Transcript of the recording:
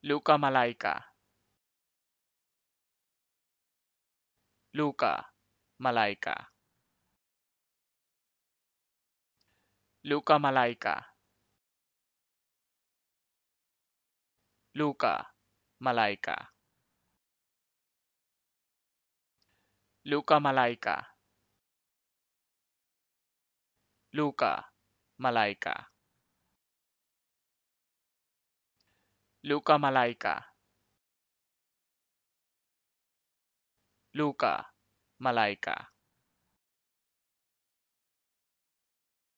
Luca Malaika Luca Malaika Luca Malaika Luca Malaika Luca Malaika Luca Malaika Luka Malaika Luka Malaika